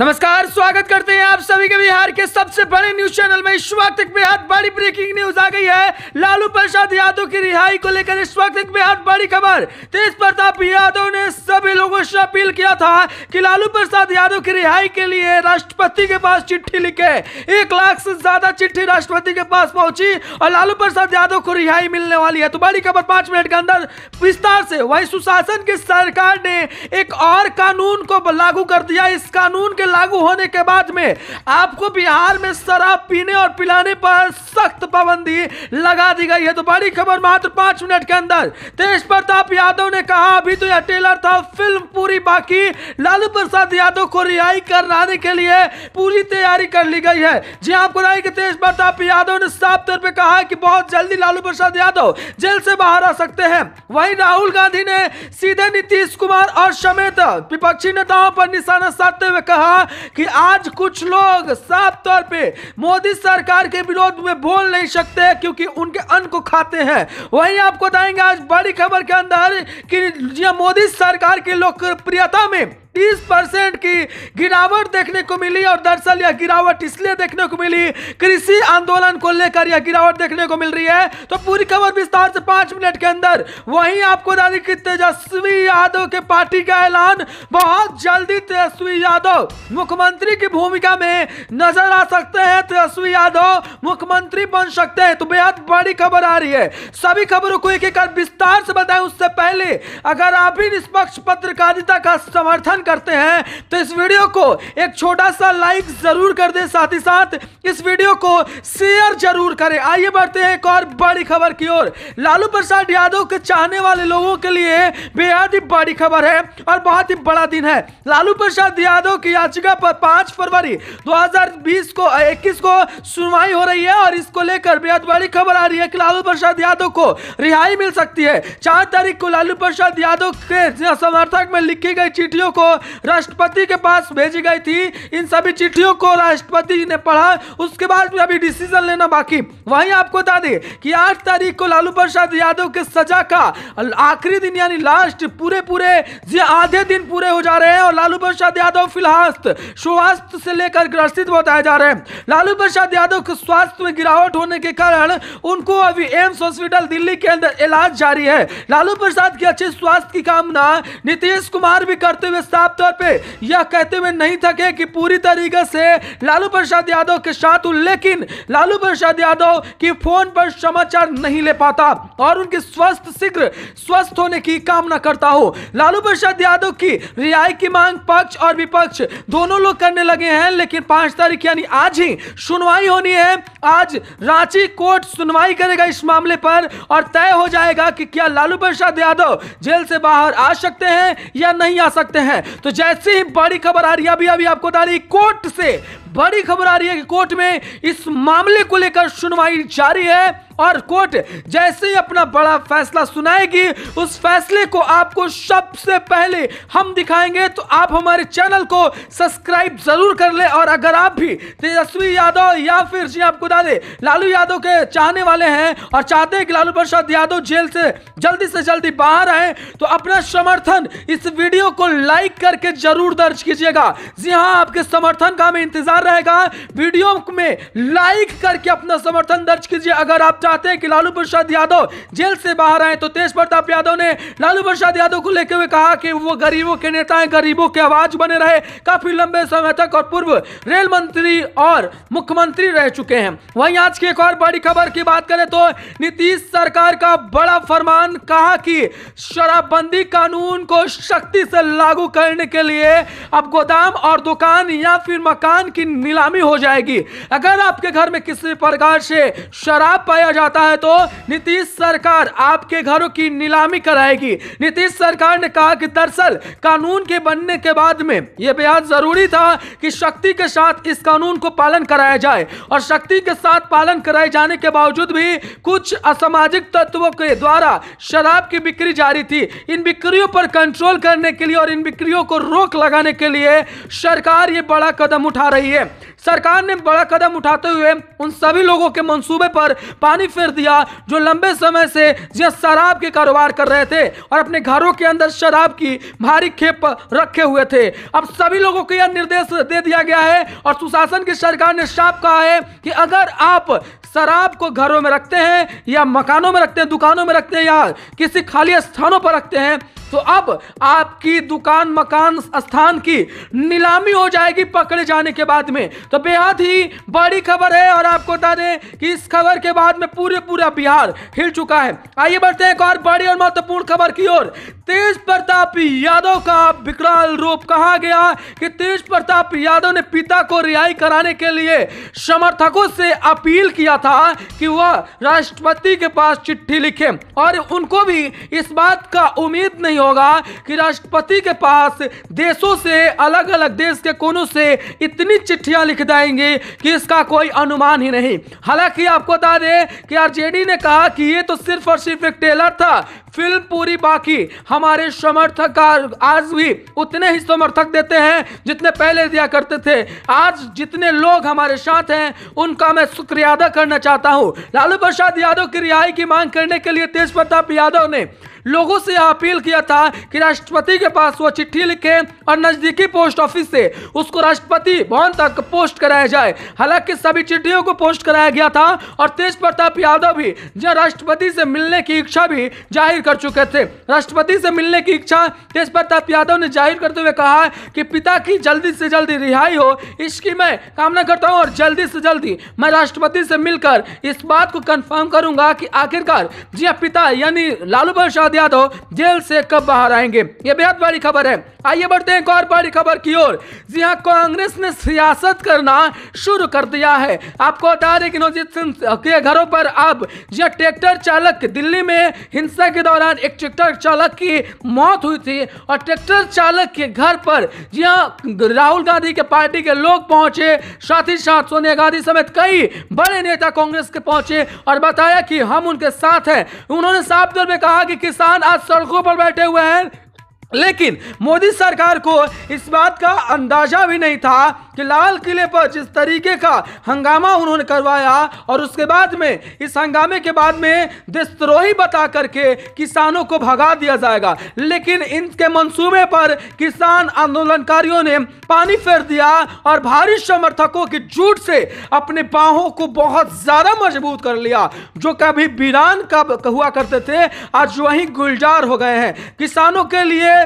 नमस्कार स्वागत करते हैं आप सभी के बिहार के सबसे बड़े न्यूज चैनल में इस वक्त एक बेहद बड़ी ब्रेकिंग न्यूज आ गई है लालू प्रसाद यादव की रिहाई को लेकर इस वक्त एक बेहद बड़ी खबर तेज प्रताप यादव ने सभी लोगों से अपील किया था कि लालू प्रसाद यादव की रिहाई के लिए राष्ट्रपति के पास चिट्ठी लिखे एक लाख से ज्यादा चिट्ठी राष्ट्रपति के पास पहुंची और लालू प्रसाद यादव को रिहाई मिलने वाली है तो बड़ी खबर पांच मिनट के अंदर विस्तार से वही सुशासन की सरकार ने एक और कानून को लागू कर दिया इस कानून के लागू होने के बाद में आपको बिहार में शराब पीने और पिलाने पर सख्त पाबंदी लगा दी गई है तो बड़ी खबर मात्र पांच मिनट के अंदर तेज प्रताप यादव ने कहा अभी तो यह ट्रेलर था फिल्म पूरी बाकी लालू प्रसाद यादव को रिहाई कराने के लिए पूरी तैयारी कर ली गई है जी हाँ, आपको राय के तेज प्रताप यादव ने साफ तौर पर कहा कि बहुत जल्दी लालू प्रसाद यादव जेल से बाहर आ सकते हैं वहीं राहुल गांधी ने सीधे नीतीश कुमार और समेत विपक्षी नेताओं पर निशाना साधते हुए कहा कि आज कुछ लोग साफ तौर पर मोदी सरकार के विरोध में बोल नहीं सकते क्योंकि उनके अन्न को खाते हैं वहीं आपको बताएंगे आज बड़ी खबर के अंदर कि हाँ, मोदी सरकार की लोकप्रियता में 30% परसेंट की गिरावट देखने को मिली और दरअसल यह गिरावट इसलिए देखने को मिली कृषि आंदोलन को लेकर यह गिरावट देखने को मिल रही है तो पूरी खबर विस्तार से पांच मिनट के अंदर वहीं आपको दें कि तेजस्वी यादव के पार्टी का ऐलान बहुत जल्दी तेजस्वी यादव मुख्यमंत्री की भूमिका में नजर आ सकते हैं तेजस्वी यादव मुख्यमंत्री बन सकते हैं तो बेहद बड़ी खबर आ रही है सभी खबरों को एक एक विस्तार से बताए उससे पहले अगर आप ही निष्पक्ष पत्रकारिता का समर्थन पहचान करते हैं तो इस वीडियो को एक छोटा सा लाइक ज़रूर कर दे साथ ही साथ इस वीडियो को शेयर जरूर करें आइए बढ़ते हैं एक और बड़ी खबर की ओर लालू प्रसाद यादव के चाहने वाले लोगों के लिए बेहद ही बड़ी खबर है और बहुत ही बड़ा दिन है लालू प्रसाद यादव की याचिका पर पांच फरवरी 2020 को 21 को सुनवाई हो रही है और इसको लेकर बेहद बड़ी खबर आ रही है कि लालू प्रसाद यादव को रिहाई मिल सकती है चार तारीख को लालू प्रसाद यादव के समर्थक में लिखी गई चिट्ठियों को राष्ट्रपति के पास भेजी गई थी इन सभी चिट्ठियों को राष्ट्रपति ने पढ़ा उसके बाद भी अभी डिसीजन लेना बाकी वहीं आपको बता दें कि आठ तारीख को लालू प्रसाद यादव के सजा का आखिरी दिन यानी लास्ट पूरे पूरे आधे दिन पूरे हो जा रहे हैं और लालू प्रसाद यादव फिलहाल स्वास्थ्य से लेकर ग्रसित बताए जा रहे हैं लालू प्रसाद यादव के स्वास्थ्य में गिरावट होने के कारण उनको अभी एम्स हॉस्पिटल दिल्ली के अंदर इलाज जारी है लालू प्रसाद के अच्छे स्वास्थ्य की कामना नीतीश कुमार भी करते हुए साफ तौर पे यह कहते हुए नहीं थके कि पूरी तरीके से लालू प्रसाद यादव के साथ हूँ लेकिन लालू प्रसाद यादव की फोन पर समाचार नहीं ले पाता और उनके स्वस्थ शीघ्र स्वस्थ होने की कामना करता हो लालू प्रसाद यादव की रिहाई की मांग पक्ष और विपक्ष दोनों लोग करने लगे हैं लेकिन पांच तारीख यानी आज ही सुनवाई होनी है आज रांची कोर्ट सुनवाई करेगा इस मामले पर और तय हो जाएगा कि क्या लालू प्रसाद यादव जेल से बाहर आ सकते हैं या नहीं आ सकते हैं तो जैसे ही बड़ी खबर आ रही है अभी अभी आपको बता रही कोर्ट से बड़ी खबर आ रही है कि कोर्ट में इस मामले को लेकर सुनवाई जारी है और कोर्ट जैसे ही अपना बड़ा फैसला सुनाएगी उस फैसले को आपको सबसे पहले हम दिखाएंगे तो आप हमारे चैनल को सब्सक्राइब जरूर कर ले और अगर आप भी तेजस्वी यादव या फिर जी आपको बता दें लालू यादव के चाहने वाले हैं और चाहते हैं कि लालू प्रसाद यादव जेल से जल्दी से जल्दी बाहर आए तो अपना समर्थन इस वीडियो को लाइक करके जरूर दर्ज कीजिएगा जी हाँ आपके समर्थन का हमें इंतजार प्यार रहेगा वीडियो में लाइक करके अपना समर्थन दर्ज कीजिए अगर आप चाहते हैं कि लालू प्रसाद यादव जेल से बाहर आए तो तेज प्रताप यादव ने लालू प्रसाद यादव को लेकर हुए कहा कि वो गरीबों के नेता है गरीबों की आवाज बने रहे काफी लंबे समय तक और पूर्व रेल मंत्री और मुख्यमंत्री रह चुके हैं वहीं आज की एक और बड़ी खबर की बात करें तो नीतीश सरकार का बड़ा फरमान कहा कि शराबबंदी कानून को सख्ती से लागू करने के लिए अब गोदाम और दुकान या फिर मकान की नीलामी हो जाएगी अगर आपके घर में किसी प्रकार से शराब पाया जाता है तो नीतीश सरकार आपके घरों की नीलामी कराएगी नीतीश सरकार ने कहा कि दरअसल कानून के बनने के बाद में यह बेहद जरूरी था कि शक्ति के साथ इस कानून को पालन कराया जाए और शक्ति के साथ पालन कराए जाने के बावजूद भी कुछ असामाजिक तत्वों के द्वारा शराब की बिक्री जारी थी इन बिक्रियों पर कंट्रोल करने के लिए और इन बिक्रियों को रोक लगाने के लिए सरकार ये बड़ा कदम उठा रही है है सरकार ने बड़ा कदम उठाते हुए उन सभी लोगों के मंसूबे पर पानी फेर दिया जो लंबे समय से यह शराब के कारोबार कर रहे थे और अपने घरों के अंदर शराब की भारी खेप रखे हुए थे अब सभी लोगों को यह निर्देश दे दिया गया है और सुशासन की सरकार ने साफ कहा है कि अगर आप शराब को घरों में रखते हैं या मकानों में रखते हैं दुकानों में रखते हैं या किसी खाली स्थानों पर रखते हैं तो अब आपकी दुकान मकान स्थान की नीलामी हो जाएगी पकड़े जाने के बाद में तो बेहद ही बड़ी खबर है और आपको बता दें कि इस खबर के बाद में पूरे पूरा बिहार हिल चुका है आइए बढ़ते हैं एक और बड़ी और महत्वपूर्ण खबर की ओर तेज प्रताप यादव का विकराल रूप कहा गया कि तेज प्रताप यादव ने पिता को रिहाई कराने के लिए समर्थकों से अपील किया था कि वह राष्ट्रपति के पास चिट्ठी लिखे और उनको भी इस बात का उम्मीद नहीं नहीं होगा कि राष्ट्रपति के पास देशों से अलग अलग देश के कोनों से इतनी चिट्ठियां लिख देंगे कि इसका कोई अनुमान ही नहीं हालांकि आपको बता दें कि आरजेडी ने कहा कि ये तो सिर्फ और सिर्फ एक ट्रेलर था फिल्म पूरी बाकी हमारे समर्थक आज भी उतने ही समर्थक देते हैं जितने पहले दिया करते थे आज जितने लोग हमारे साथ हैं उनका मैं शुक्रिया अदा करना चाहता हूँ लालू प्रसाद यादव की रिहाई की मांग करने के लिए तेज प्रताप यादव ने लोगों से यह अपील किया था कि राष्ट्रपति के पास वह चिट्ठी लिखे और नजदीकी पोस्ट ऑफिस से उसको राष्ट्रपति भवन तक पोस्ट कराया जाए हालांकि सभी चिट्ठियों को पोस्ट कराया गया था और तेज प्रताप यादव भी जहाँ राष्ट्रपति से मिलने की इच्छा भी जाहिर कर चुके थे राष्ट्रपति से मिलने की इच्छा तेज प्रताप यादव ने जाहिर करते हुए कहा कि पिता की जल्दी से जल्दी रिहाई हो इसकी मैं कामना करता हूँ और जल्दी से जल्दी मैं राष्ट्रपति से मिलकर इस बात को कंफर्म करूंगा कि आखिरकार जी पिता यानी लालू प्रसाद प्रसाद यादव जेल से कब बाहर आएंगे ये बेहद बड़ी खबर है आइए बढ़ते हैं एक और बड़ी खबर की ओर जी हाँ कांग्रेस ने सियासत करना शुरू कर दिया है आपको बता दें कि नवजीत सिंह के घरों पर अब यह ट्रैक्टर चालक दिल्ली में हिंसा के दौरान एक ट्रैक्टर चालक की मौत हुई थी और ट्रैक्टर चालक के घर पर जी हाँ राहुल गांधी के पार्टी के लोग पहुंचे साथ ही साथ सोनिया गांधी समेत कई बड़े नेता कांग्रेस के पहुंचे और बताया कि हम उनके साथ हैं उन्होंने साफ तौर पर कहा कि किस किसान आज सड़कों पर बैठे हुए हैं लेकिन मोदी सरकार को इस बात का अंदाजा भी नहीं था कि लाल किले पर जिस तरीके का हंगामा उन्होंने करवाया और उसके बाद में इस हंगामे के बाद में देशद्रोही बता करके किसानों को भगा दिया जाएगा लेकिन इनके मंसूबे पर किसान आंदोलनकारियों ने पानी फेर दिया और भारी समर्थकों की जूट से अपने बाहों को बहुत ज़्यादा मजबूत कर लिया जो कभी वीरान का हुआ करते थे आज वहीं गुलजार हो गए हैं किसानों के लिए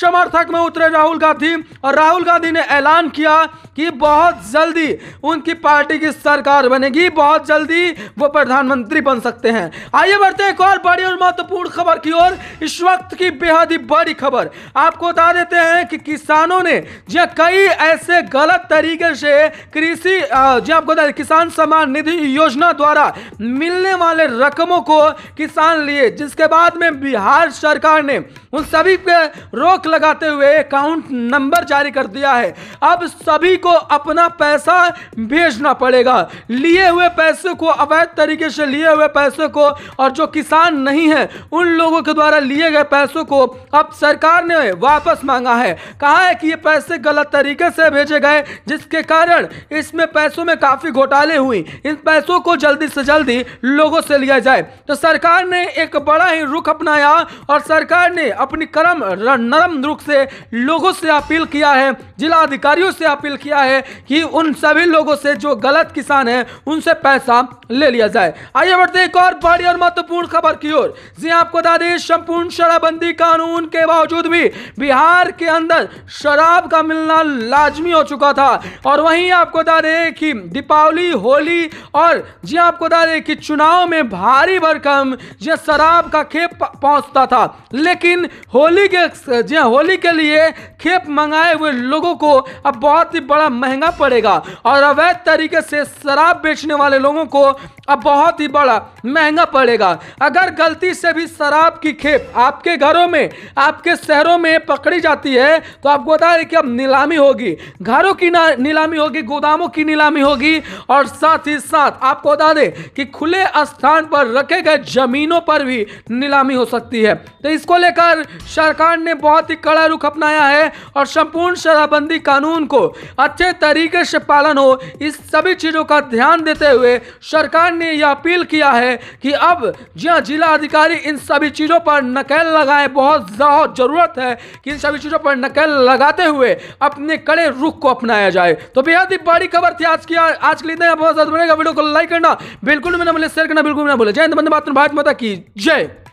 समर्थक में उतरे राहुल गांधी और राहुल गांधी ने ऐलान किया कि बहुत जल्दी उनकी पार्टी की सरकार बनेगी बहुत जल्दी वो प्रधानमंत्री बन सकते हैं आइए बढ़ते हैं एक और बड़ी और महत्वपूर्ण खबर की ओर इस वक्त की बेहद ही बड़ी खबर आपको बता देते हैं कि किसानों ने जो कई ऐसे गलत तरीके से कृषि जो आपको बता किसान सम्मान निधि योजना द्वारा मिलने वाले रकमों को किसान लिए जिसके बाद में बिहार सरकार ने उन सभी रोक लगाते हुए अकाउंट नंबर जारी कर दिया है अब सभी को अपना पैसा भेजना पड़ेगा लिए हुए पैसे को अवैध तरीके से लिए हुए पैसे को और जो किसान नहीं है उन लोगों के द्वारा लिए गए पैसों को अब सरकार ने वापस मांगा है कहा है कि ये पैसे गलत तरीके से भेजे गए जिसके कारण इसमें पैसों में काफ़ी घोटाले हुई इन पैसों को जल्दी से जल्दी लोगों से लिया जाए तो सरकार ने एक बड़ा ही रुख अपनाया और सरकार ने अपनी कलम नरम रुख से लोगों से अपील किया है जिला अधिकारियों से अपील किया है कि उन सभी लोगों से जो गलत किसान है उनसे पैसा ले लिया जाए आइए बढ़ते एक और बड़ी और महत्वपूर्ण खबर की ओर जी हाँ, आपको बता दें संपूर्ण शराबबंदी कानून के बावजूद भी बिहार के अंदर शराब का मिलना लाजमी हो चुका था और वहीं आपको बता दें कि दीपावली होली और जी हाँ, आपको बता दें कि चुनाव में भारी भरकम जी शराब का खेप पहुंचता था लेकिन होली के जी हाँ, होली के लिए खेप मंगाए हुए लोगों को अब बहुत ही बड़ा महंगा पड़ेगा और अवैध तरीके से शराब बेचने वाले लोगों को अब बहुत ही बड़ा महंगा पड़ेगा अगर गलती से भी शराब की खेप आपके घरों में आपके शहरों में पकड़ी जाती है तो आपको बता दें कि अब नीलामी होगी घरों की नीलामी होगी गोदामों की नीलामी होगी और साथ ही साथ आपको बता दें कि खुले स्थान पर रखे गए जमीनों पर भी नीलामी हो सकती है तो इसको लेकर सरकार झारखंड ने बहुत ही कड़ा रुख अपनाया है और संपूर्ण शराबबंदी कानून को अच्छे तरीके से पालन हो इस सभी चीज़ों का ध्यान देते हुए सरकार ने यह अपील किया है कि अब जहाँ जिला अधिकारी इन सभी चीज़ों पर नकेल लगाए बहुत बहुत ज़रूरत है कि इन सभी चीज़ों पर नकेल लगाते हुए अपने कड़े रुख को अपनाया जाए तो बेहद ही बड़ी खबर थी आज की आज के लिए बहुत ज्यादा बनेगा वीडियो को लाइक करना बिल्कुल भी ना बोले शेयर करना बिल्कुल भी ना बोले जय हिंद बंदे मात्र भारत माता की जय